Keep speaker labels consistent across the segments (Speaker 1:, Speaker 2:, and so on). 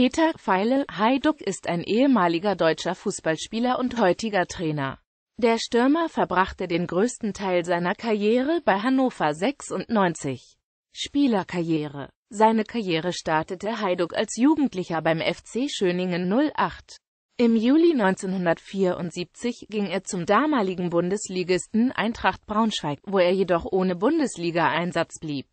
Speaker 1: Peter Pfeile Heiduck ist ein ehemaliger deutscher Fußballspieler und heutiger Trainer. Der Stürmer verbrachte den größten Teil seiner Karriere bei Hannover 96. Spielerkarriere Seine Karriere startete Heiduck als Jugendlicher beim FC Schöningen 08. Im Juli 1974 ging er zum damaligen Bundesligisten Eintracht Braunschweig, wo er jedoch ohne Bundesliga-Einsatz blieb.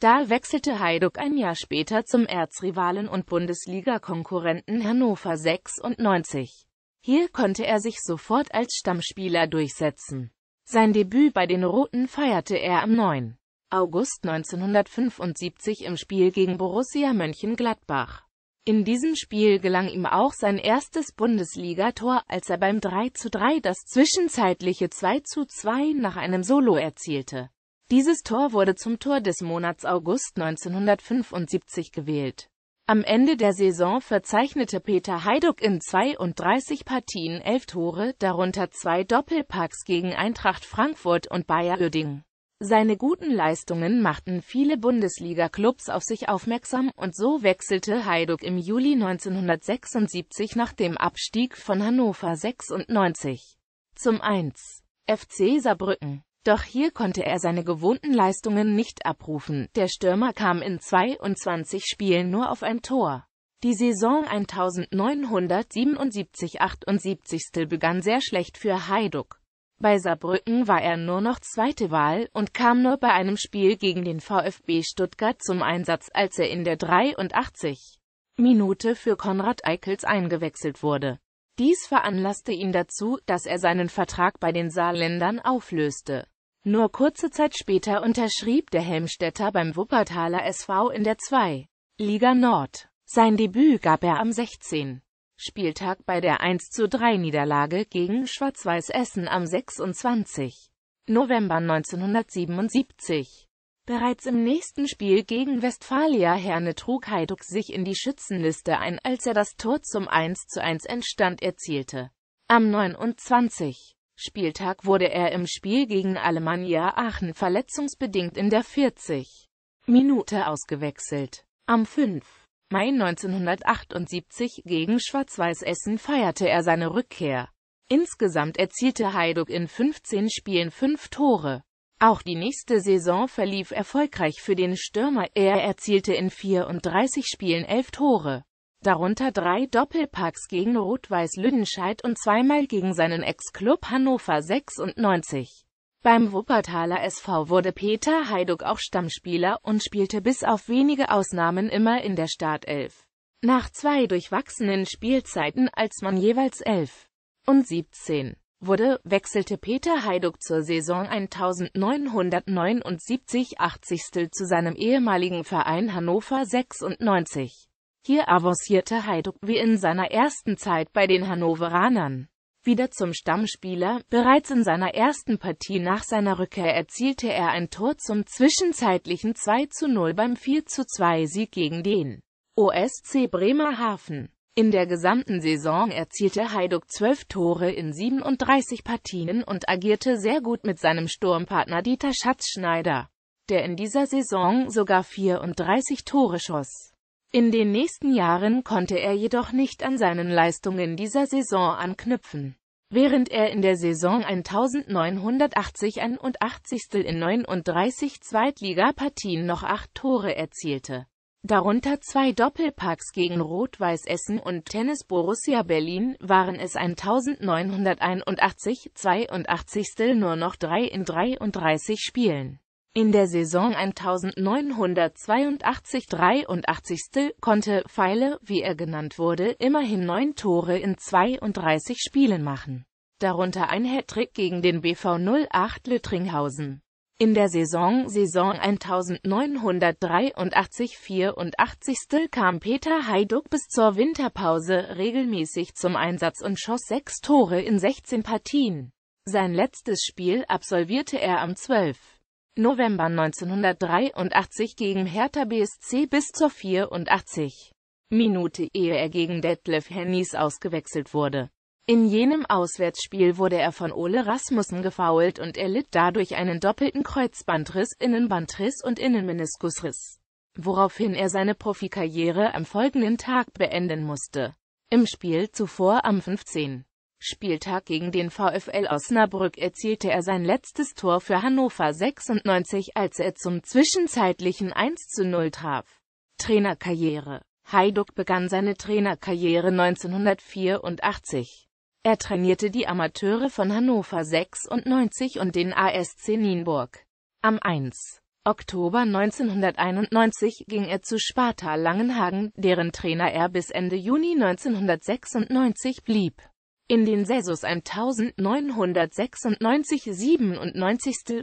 Speaker 1: Da wechselte Hajduk ein Jahr später zum Erzrivalen und Bundesliga-Konkurrenten Hannover 96. Hier konnte er sich sofort als Stammspieler durchsetzen. Sein Debüt bei den Roten feierte er am 9. August 1975 im Spiel gegen Borussia Mönchengladbach. In diesem Spiel gelang ihm auch sein erstes Bundesligator, als er beim 3 zu 3 das zwischenzeitliche 2 zu 2 nach einem Solo erzielte. Dieses Tor wurde zum Tor des Monats August 1975 gewählt. Am Ende der Saison verzeichnete Peter Heiduck in 32 Partien elf Tore, darunter zwei Doppelpacks gegen Eintracht Frankfurt und Bayer Uerdingen. Seine guten Leistungen machten viele Bundesliga-Clubs auf sich aufmerksam und so wechselte Heiduck im Juli 1976 nach dem Abstieg von Hannover 96 zum 1. FC Saarbrücken. Doch hier konnte er seine gewohnten Leistungen nicht abrufen. Der Stürmer kam in 22 Spielen nur auf ein Tor. Die Saison 1977-78 begann sehr schlecht für Heiduck. Bei Saarbrücken war er nur noch zweite Wahl und kam nur bei einem Spiel gegen den VfB Stuttgart zum Einsatz, als er in der 83. Minute für Konrad Eichels eingewechselt wurde. Dies veranlasste ihn dazu, dass er seinen Vertrag bei den Saarländern auflöste. Nur kurze Zeit später unterschrieb der Helmstädter beim Wuppertaler SV in der 2. Liga Nord. Sein Debüt gab er am 16. Spieltag bei der 1 3 niederlage gegen Schwarz-Weiß Essen am 26. November 1977. Bereits im nächsten Spiel gegen Westfalia Herne trug Heiduk sich in die Schützenliste ein, als er das Tor zum 1-1 entstand erzielte. Am 29. Spieltag wurde er im Spiel gegen Alemannia Aachen verletzungsbedingt in der 40. Minute ausgewechselt. Am 5. Mai 1978 gegen Schwarz-Weiß Essen feierte er seine Rückkehr. Insgesamt erzielte Heiduk in 15 Spielen 5 Tore. Auch die nächste Saison verlief erfolgreich für den Stürmer, er erzielte in 34 Spielen 11 Tore darunter drei Doppelpacks gegen Rot-Weiß Lüdenscheid und zweimal gegen seinen Ex-Club Hannover 96. Beim Wuppertaler SV wurde Peter Heiduk auch Stammspieler und spielte bis auf wenige Ausnahmen immer in der Startelf. Nach zwei durchwachsenen Spielzeiten als man jeweils 11 und 17 wurde, wechselte Peter Heiduk zur Saison 1979-80 zu seinem ehemaligen Verein Hannover 96. Hier avancierte Heiduk, wie in seiner ersten Zeit bei den Hannoveranern, wieder zum Stammspieler. Bereits in seiner ersten Partie nach seiner Rückkehr erzielte er ein Tor zum zwischenzeitlichen 2 zu 0 beim 4 zu 2 sieg gegen den OSC Bremerhaven. In der gesamten Saison erzielte Heiduk 12 Tore in 37 Partien und agierte sehr gut mit seinem Sturmpartner Dieter Schatzschneider, der in dieser Saison sogar 34 Tore schoss. In den nächsten Jahren konnte er jedoch nicht an seinen Leistungen dieser Saison anknüpfen. Während er in der Saison 1980-81 in 39 Zweitligapartien noch acht Tore erzielte, darunter zwei Doppelpacks gegen Rot-Weiß Essen und Tennis Borussia Berlin, waren es 1981-82 nur noch drei in 33 Spielen. In der Saison 1982-83 konnte Pfeile, wie er genannt wurde, immerhin neun Tore in 32 Spielen machen. Darunter ein Hattrick gegen den BV 08 Lüttringhausen. In der Saison Saison 1983-84 kam Peter Heiduck bis zur Winterpause regelmäßig zum Einsatz und schoss sechs Tore in 16 Partien. Sein letztes Spiel absolvierte er am 12. November 1983 gegen Hertha BSC bis zur 84. Minute, ehe er gegen Detlef Hennies ausgewechselt wurde. In jenem Auswärtsspiel wurde er von Ole Rasmussen gefoult und erlitt dadurch einen doppelten Kreuzbandriss, Innenbandriss und Innenmeniskusriss, woraufhin er seine Profikarriere am folgenden Tag beenden musste. Im Spiel zuvor am 15. Spieltag gegen den VfL Osnabrück erzielte er sein letztes Tor für Hannover 96, als er zum zwischenzeitlichen 1 zu 0 traf. Trainerkarriere Heiduk begann seine Trainerkarriere 1984. Er trainierte die Amateure von Hannover 96 und den ASC Nienburg. Am 1. Oktober 1991 ging er zu Sparta Langenhagen, deren Trainer er bis Ende Juni 1996 blieb. In den Saisons 1996-97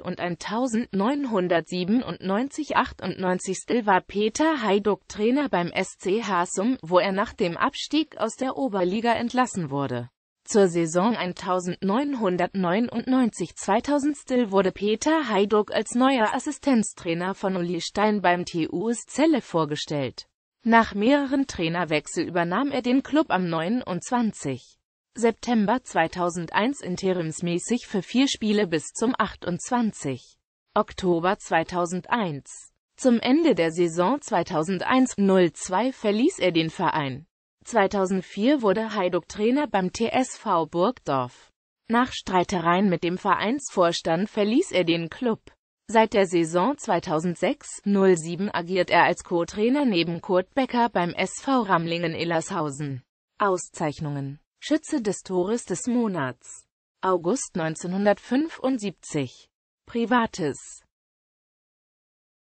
Speaker 1: und 1997-98 war Peter Heiduck Trainer beim SC Hasum, wo er nach dem Abstieg aus der Oberliga entlassen wurde. Zur Saison 1999-2000 wurde Peter Heiduck als neuer Assistenztrainer von Uli Stein beim TUS Celle vorgestellt. Nach mehreren Trainerwechsel übernahm er den Club am 29. September 2001 interimsmäßig für vier Spiele bis zum 28. Oktober 2001. Zum Ende der Saison 2001-02 verließ er den Verein. 2004 wurde Heiduk Trainer beim TSV Burgdorf. Nach Streitereien mit dem Vereinsvorstand verließ er den Club. Seit der Saison 2006-07 agiert er als Co-Trainer neben Kurt Becker beim SV Ramlingen-Illershausen. Auszeichnungen Schütze des Tores des Monats. August 1975. Privates